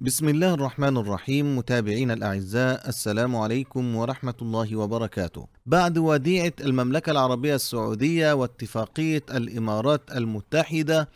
بسم الله الرحمن الرحيم متابعينا الأعزاء السلام عليكم ورحمة الله وبركاته بعد وديعة المملكة العربية السعودية واتفاقية الإمارات المتحدة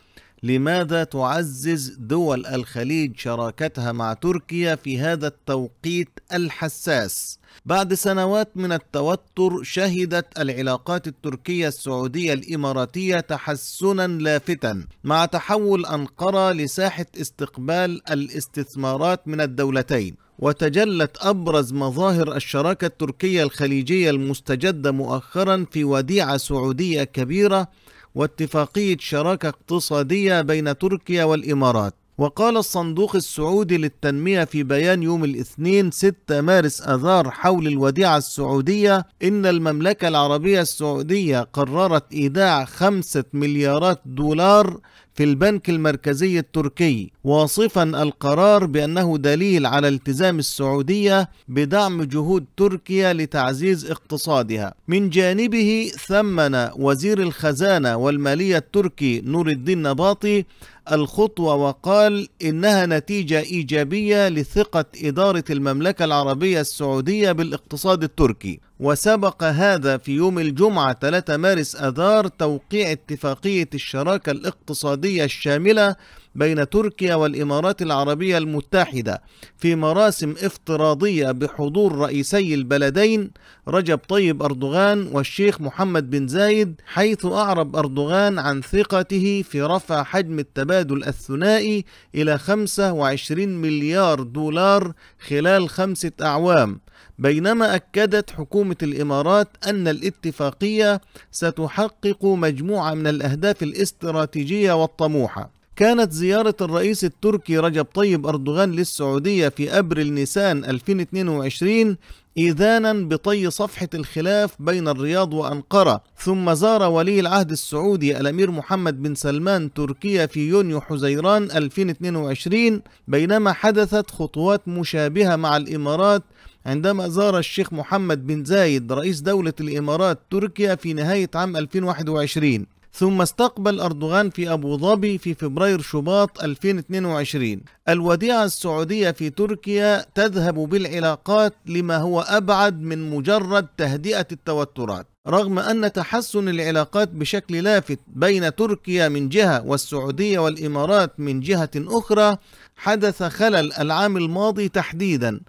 لماذا تعزز دول الخليج شراكتها مع تركيا في هذا التوقيت الحساس بعد سنوات من التوتر شهدت العلاقات التركية السعودية الإماراتية تحسنا لافتا مع تحول أنقرة لساحة استقبال الاستثمارات من الدولتين وتجلت أبرز مظاهر الشراكة التركية الخليجية المستجدة مؤخرا في وديعة سعودية كبيرة واتفاقية شراكة اقتصادية بين تركيا والإمارات وقال الصندوق السعودي للتنمية في بيان يوم الاثنين 6 مارس أذار حول الوديعة السعودية إن المملكة العربية السعودية قررت إيداع خمسة مليارات دولار في البنك المركزي التركي واصفا القرار بأنه دليل على التزام السعودية بدعم جهود تركيا لتعزيز اقتصادها من جانبه ثمن وزير الخزانة والمالية التركي نور الدين نباطي الخطوة وقال إنها نتيجة إيجابية لثقة إدارة المملكة العربية السعودية بالاقتصاد التركي وسبق هذا في يوم الجمعة 3 مارس أذار توقيع اتفاقية الشراكة الاقتصادية الشاملة بين تركيا والإمارات العربية المتحدة في مراسم افتراضية بحضور رئيسي البلدين رجب طيب أردوغان والشيخ محمد بن زايد حيث أعرب أردوغان عن ثقته في رفع حجم التبادل الثنائي إلى 25 مليار دولار خلال خمسة أعوام بينما أكدت حكومة الإمارات أن الاتفاقية ستحقق مجموعة من الأهداف الاستراتيجية والطموحة كانت زيارة الرئيس التركي رجب طيب أردوغان للسعودية في أبريل نيسان 2022 إذانا بطي صفحة الخلاف بين الرياض وأنقرة ثم زار ولي العهد السعودي الأمير محمد بن سلمان تركيا في يونيو حزيران 2022 بينما حدثت خطوات مشابهة مع الإمارات عندما زار الشيخ محمد بن زايد رئيس دولة الإمارات تركيا في نهاية عام 2021 ثم استقبل أردوغان في أبو ظبي في فبراير شباط 2022 الوديعة السعودية في تركيا تذهب بالعلاقات لما هو أبعد من مجرد تهدئة التوترات رغم أن تحسن العلاقات بشكل لافت بين تركيا من جهة والسعودية والإمارات من جهة أخرى حدث خلل العام الماضي تحديدا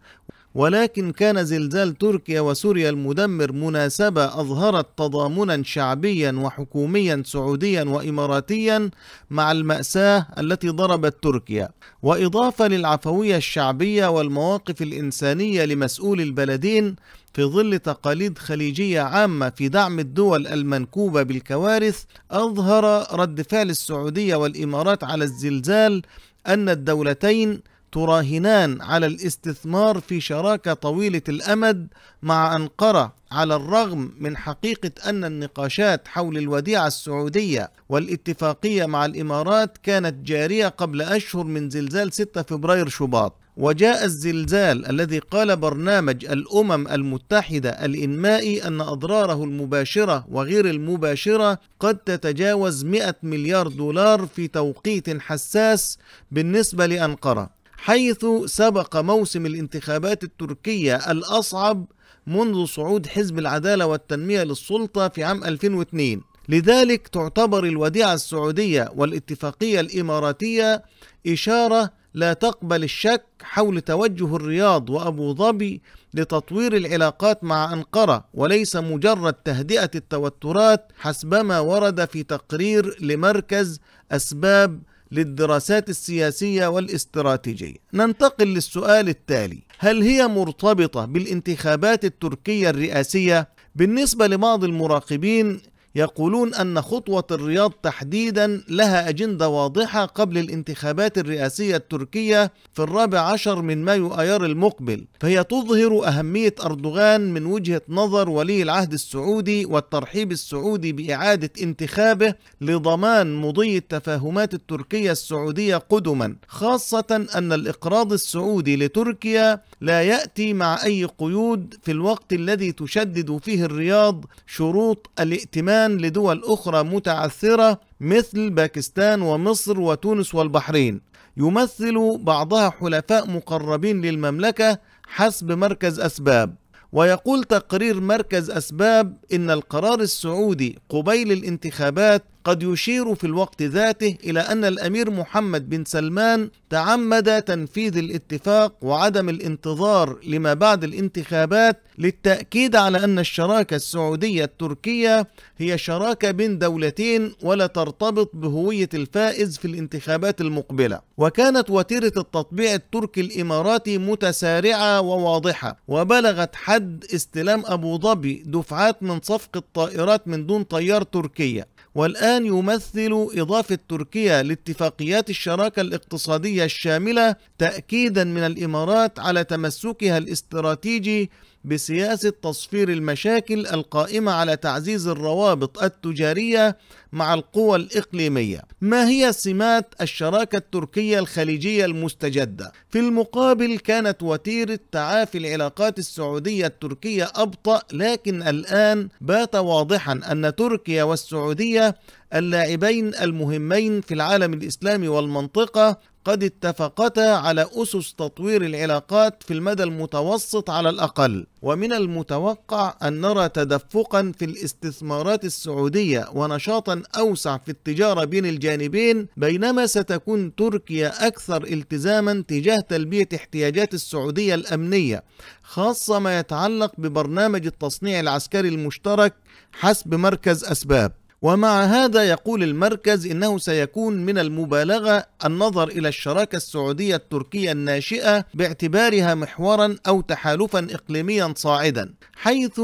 ولكن كان زلزال تركيا وسوريا المدمر مناسبة أظهرت تضامنا شعبيا وحكوميا سعوديا وإماراتيا مع المأساة التي ضربت تركيا وإضافة للعفوية الشعبية والمواقف الإنسانية لمسؤول البلدين في ظل تقاليد خليجية عامة في دعم الدول المنكوبة بالكوارث أظهر رد فعل السعودية والإمارات على الزلزال أن الدولتين تراهنان على الاستثمار في شراكه طويله الامد مع انقره على الرغم من حقيقه ان النقاشات حول الوديعه السعوديه والاتفاقيه مع الامارات كانت جاريه قبل اشهر من زلزال 6 فبراير شباط وجاء الزلزال الذي قال برنامج الامم المتحده الانمائي ان اضراره المباشره وغير المباشره قد تتجاوز 100 مليار دولار في توقيت حساس بالنسبه لانقره حيث سبق موسم الانتخابات التركية الأصعب منذ صعود حزب العدالة والتنمية للسلطة في عام 2002 لذلك تعتبر الوديعة السعودية والاتفاقية الإماراتية إشارة لا تقبل الشك حول توجه الرياض وأبو ظبي لتطوير العلاقات مع أنقرة وليس مجرد تهدئة التوترات حسبما ورد في تقرير لمركز أسباب للدراسات السياسية والاستراتيجية ننتقل للسؤال التالي هل هي مرتبطة بالانتخابات التركية الرئاسية؟ بالنسبة لبعض المراقبين يقولون أن خطوة الرياض تحديدا لها أجندة واضحة قبل الانتخابات الرئاسية التركية في الرابع عشر من مايو أيار المقبل فهي تظهر أهمية أردوغان من وجهة نظر ولي العهد السعودي والترحيب السعودي بإعادة انتخابه لضمان مضي التفاهمات التركية السعودية قدما خاصة أن الإقراض السعودي لتركيا لا يأتي مع أي قيود في الوقت الذي تشدد فيه الرياض شروط الائتمان الآن لدول أخرى متعثرة مثل باكستان ومصر وتونس والبحرين يمثل بعضها حلفاء مقربين للمملكة حسب مركز أسباب ويقول تقرير مركز أسباب إن القرار السعودي قبيل الانتخابات قد يشير في الوقت ذاته إلى أن الأمير محمد بن سلمان تعمد تنفيذ الاتفاق وعدم الانتظار لما بعد الانتخابات للتأكيد على أن الشراكة السعودية التركية هي شراكة بين دولتين ولا ترتبط بهوية الفائز في الانتخابات المقبلة وكانت وتيرة التطبيع التركي الإماراتي متسارعة وواضحة وبلغت حد استلام أبو ظبي دفعات من صفقة طائرات من دون طيار تركية والآن يمثل إضافة تركيا لاتفاقيات الشراكة الاقتصادية الشاملة تأكيدا من الإمارات على تمسكها الاستراتيجي بسياسة تصفير المشاكل القائمة على تعزيز الروابط التجارية مع القوى الإقليمية. ما هي سمات الشراكة التركية الخليجية المستجدة؟ في المقابل كانت وتيرة تعافي العلاقات السعودية التركية أبطأ لكن الآن بات واضحا أن تركيا والسعودية اللاعبين المهمين في العالم الإسلامي والمنطقة قد اتفقتا على أسس تطوير العلاقات في المدى المتوسط على الأقل ومن المتوقع أن نرى تدفقا في الاستثمارات السعودية ونشاطا أوسع في التجارة بين الجانبين بينما ستكون تركيا أكثر التزاما تجاه تلبية احتياجات السعودية الأمنية خاصة ما يتعلق ببرنامج التصنيع العسكري المشترك حسب مركز أسباب ومع هذا يقول المركز إنه سيكون من المبالغة النظر إلى الشراكة السعودية التركية الناشئة باعتبارها محورا أو تحالفا إقليميا صاعدا حيث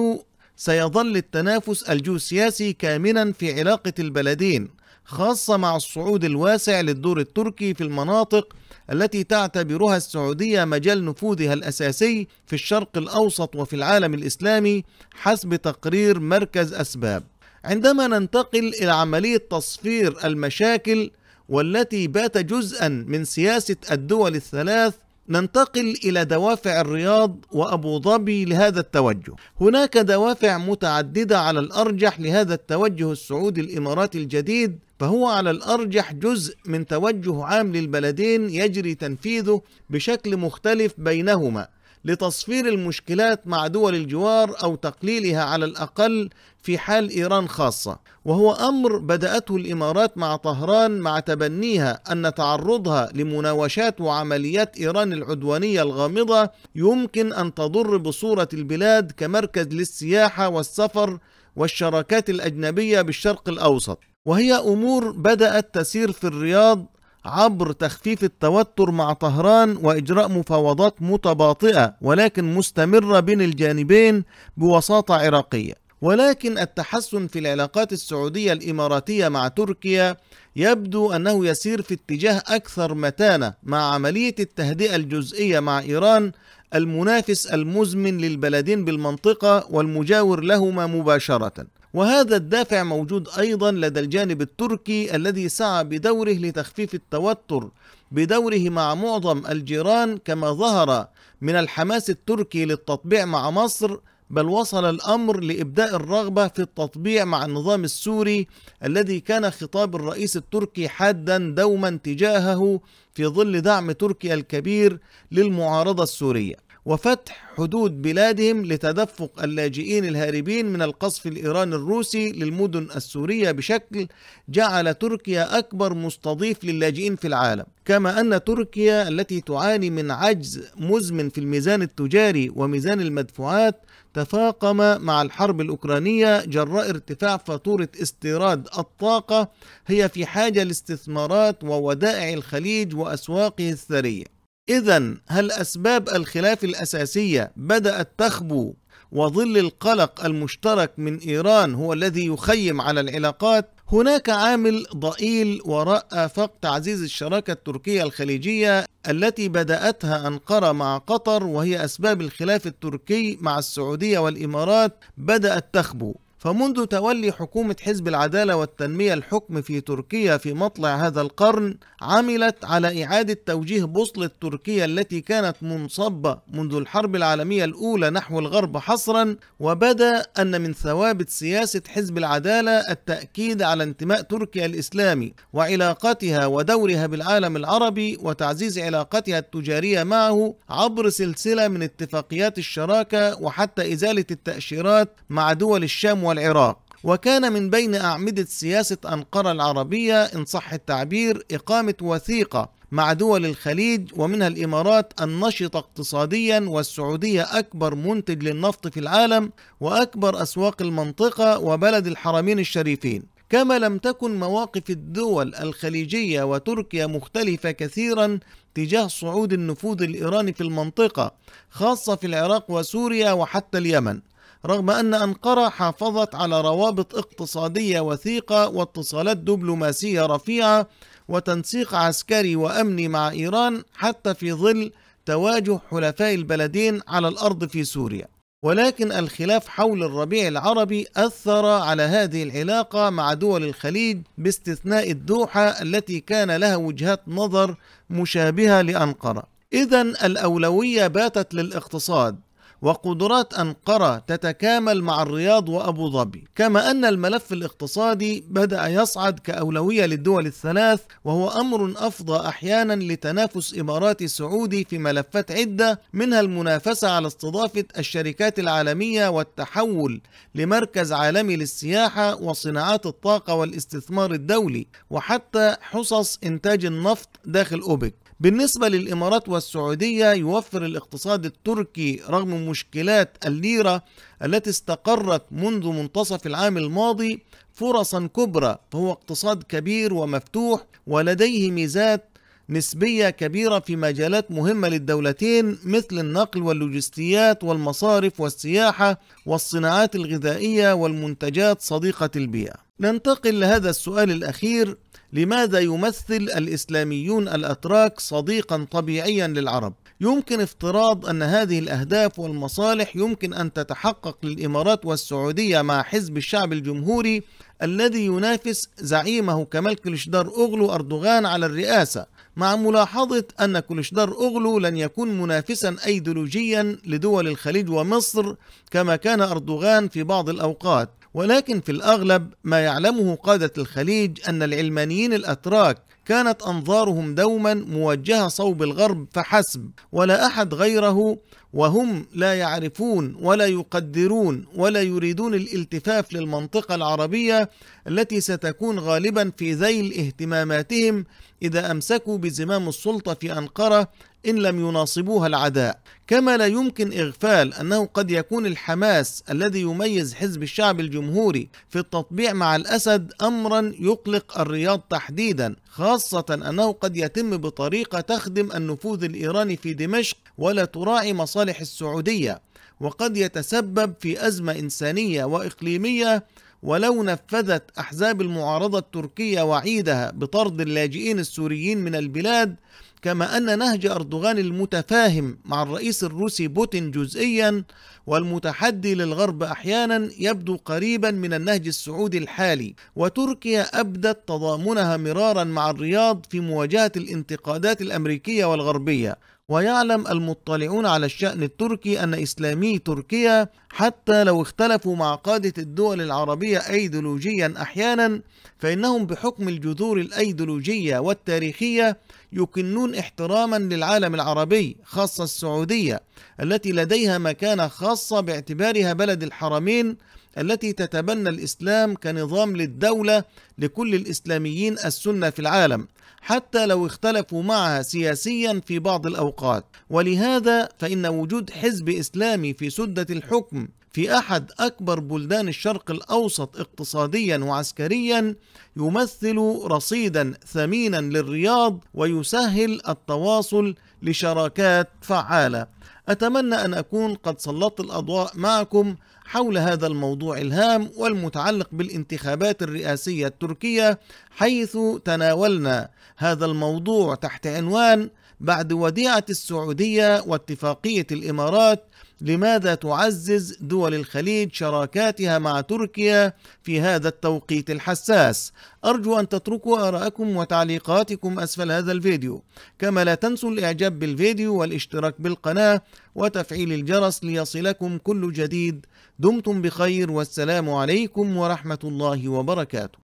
سيظل التنافس الجيوسياسي كامنا في علاقة البلدين خاصة مع الصعود الواسع للدور التركي في المناطق التي تعتبرها السعودية مجال نفوذها الأساسي في الشرق الأوسط وفي العالم الإسلامي حسب تقرير مركز أسباب عندما ننتقل إلى عملية تصفير المشاكل والتي بات جزءا من سياسة الدول الثلاث ننتقل إلى دوافع الرياض وأبو ظبي لهذا التوجه هناك دوافع متعددة على الأرجح لهذا التوجه السعودي الإماراتي الجديد فهو على الأرجح جزء من توجه عام للبلدين يجري تنفيذه بشكل مختلف بينهما لتصفير المشكلات مع دول الجوار او تقليلها على الاقل في حال ايران خاصه وهو امر بداته الامارات مع طهران مع تبنيها ان تعرضها لمناوشات وعمليات ايران العدوانيه الغامضه يمكن ان تضر بصوره البلاد كمركز للسياحه والسفر والشراكات الاجنبيه بالشرق الاوسط وهي امور بدات تسير في الرياض عبر تخفيف التوتر مع طهران وإجراء مفاوضات متباطئة ولكن مستمرة بين الجانبين بوساطة عراقية ولكن التحسن في العلاقات السعودية الإماراتية مع تركيا يبدو أنه يسير في اتجاه أكثر متانة مع عملية التهدئة الجزئية مع إيران المنافس المزمن للبلدين بالمنطقة والمجاور لهما مباشرة وهذا الدافع موجود أيضا لدى الجانب التركي الذي سعى بدوره لتخفيف التوتر بدوره مع معظم الجيران كما ظهر من الحماس التركي للتطبيع مع مصر بل وصل الأمر لإبداء الرغبة في التطبيع مع النظام السوري الذي كان خطاب الرئيس التركي حادا دوما تجاهه في ظل دعم تركيا الكبير للمعارضة السورية وفتح حدود بلادهم لتدفق اللاجئين الهاربين من القصف الايراني الروسي للمدن السوريه بشكل جعل تركيا اكبر مستضيف للاجئين في العالم، كما ان تركيا التي تعاني من عجز مزمن في الميزان التجاري وميزان المدفوعات تفاقم مع الحرب الاوكرانيه جراء ارتفاع فاتوره استيراد الطاقه هي في حاجه لاستثمارات وودائع الخليج واسواقه الثريه. إذا هل أسباب الخلاف الأساسية بدأت تخبو وظل القلق المشترك من إيران هو الذي يخيم على العلاقات هناك عامل ضئيل وراء آفاق تعزيز الشراكة التركية الخليجية التي بدأتها أنقرة مع قطر وهي أسباب الخلاف التركي مع السعودية والإمارات بدأت تخبو فمنذ تولي حكومة حزب العدالة والتنمية الحكم في تركيا في مطلع هذا القرن عملت على إعادة توجيه بوصلة تركيا التي كانت منصبة منذ الحرب العالمية الأولى نحو الغرب حصرا وبدا أن من ثوابت سياسة حزب العدالة التأكيد على انتماء تركيا الإسلامي وعلاقتها ودورها بالعالم العربي وتعزيز علاقتها التجارية معه عبر سلسلة من اتفاقيات الشراكة وحتى إزالة التأشيرات مع دول الشام والعراق وكان من بين أعمدة سياسة أنقرة العربية إن صح التعبير إقامة وثيقة مع دول الخليج ومنها الإمارات النشطة اقتصاديا والسعودية أكبر منتج للنفط في العالم وأكبر أسواق المنطقة وبلد الحرمين الشريفين كما لم تكن مواقف الدول الخليجية وتركيا مختلفة كثيرا تجاه صعود النفوذ الإيراني في المنطقة خاصة في العراق وسوريا وحتى اليمن رغم أن أنقرة حافظت على روابط اقتصادية وثيقة واتصالات دبلوماسية رفيعة وتنسيق عسكري وأمني مع إيران حتى في ظل تواجه حلفاء البلدين على الأرض في سوريا ولكن الخلاف حول الربيع العربي أثر على هذه العلاقة مع دول الخليج باستثناء الدوحة التي كان لها وجهات نظر مشابهة لأنقرة إذا الأولوية باتت للاقتصاد وقدرات أنقرة تتكامل مع الرياض وأبو ظبي كما أن الملف الاقتصادي بدأ يصعد كأولوية للدول الثلاث وهو أمر أفضى أحيانا لتنافس إماراتي سعودي في ملفات عدة منها المنافسة على استضافة الشركات العالمية والتحول لمركز عالمي للسياحة وصناعات الطاقة والاستثمار الدولي وحتى حصص إنتاج النفط داخل أوبك بالنسبة للإمارات والسعودية يوفر الاقتصاد التركي رغم مشكلات الليرة التي استقرت منذ منتصف العام الماضي فرصا كبرى فهو اقتصاد كبير ومفتوح ولديه ميزات نسبية كبيرة في مجالات مهمة للدولتين مثل النقل واللوجستيات والمصارف والسياحة والصناعات الغذائية والمنتجات صديقة البيئة. ننتقل لهذا السؤال الأخير لماذا يمثل الإسلاميون الأتراك صديقا طبيعيا للعرب يمكن افتراض أن هذه الأهداف والمصالح يمكن أن تتحقق للإمارات والسعودية مع حزب الشعب الجمهوري الذي ينافس زعيمه كمال كلشدار أغلو أردوغان على الرئاسة مع ملاحظة أن كلشدار أغلو لن يكون منافسا أيديولوجيا لدول الخليج ومصر كما كان أردوغان في بعض الأوقات ولكن في الأغلب ما يعلمه قادة الخليج أن العلمانيين الأتراك كانت أنظارهم دوما موجهة صوب الغرب فحسب ولا أحد غيره وهم لا يعرفون ولا يقدرون ولا يريدون الالتفاف للمنطقة العربية التي ستكون غالبا في ذيل اهتماماتهم إذا أمسكوا بزمام السلطة في أنقرة إن لم يناصبوها العداء كما لا يمكن إغفال أنه قد يكون الحماس الذي يميز حزب الشعب الجمهوري في التطبيع مع الأسد أمرا يقلق الرياض تحديدا خاصة أنه قد يتم بطريقة تخدم النفوذ الإيراني في دمشق ولا تراعي مصالح السعودية وقد يتسبب في أزمة إنسانية وإقليمية ولو نفذت أحزاب المعارضة التركية وعيدها بطرد اللاجئين السوريين من البلاد كما أن نهج أردوغان المتفاهم مع الرئيس الروسي بوتين جزئيا والمتحدي للغرب أحيانا يبدو قريبا من النهج السعودي الحالي وتركيا أبدت تضامنها مرارا مع الرياض في مواجهة الانتقادات الأمريكية والغربية ويعلم المطلعون على الشأن التركي أن إسلامي تركيا حتى لو اختلفوا مع قادة الدول العربية أيديولوجيا أحيانا فإنهم بحكم الجذور الأيديولوجية والتاريخية يكنون احتراما للعالم العربي خاصة السعودية التي لديها مكانة خاصة باعتبارها بلد الحرمين التي تتبنى الإسلام كنظام للدولة لكل الإسلاميين السنة في العالم حتى لو اختلفوا معها سياسيا في بعض الأوقات ولهذا فإن وجود حزب إسلامي في سدة الحكم في أحد أكبر بلدان الشرق الأوسط اقتصاديا وعسكريا يمثل رصيدا ثمينا للرياض ويسهل التواصل لشراكات فعاله أتمنى أن أكون قد سلطت الأضواء معكم حول هذا الموضوع الهام والمتعلق بالانتخابات الرئاسية التركية حيث تناولنا هذا الموضوع تحت عنوان بعد وديعة السعودية واتفاقية الإمارات لماذا تعزز دول الخليج شراكاتها مع تركيا في هذا التوقيت الحساس أرجو أن تتركوا آراءكم وتعليقاتكم أسفل هذا الفيديو كما لا تنسوا الإعجاب بالفيديو والاشتراك بالقناة وتفعيل الجرس ليصلكم كل جديد دمتم بخير والسلام عليكم ورحمة الله وبركاته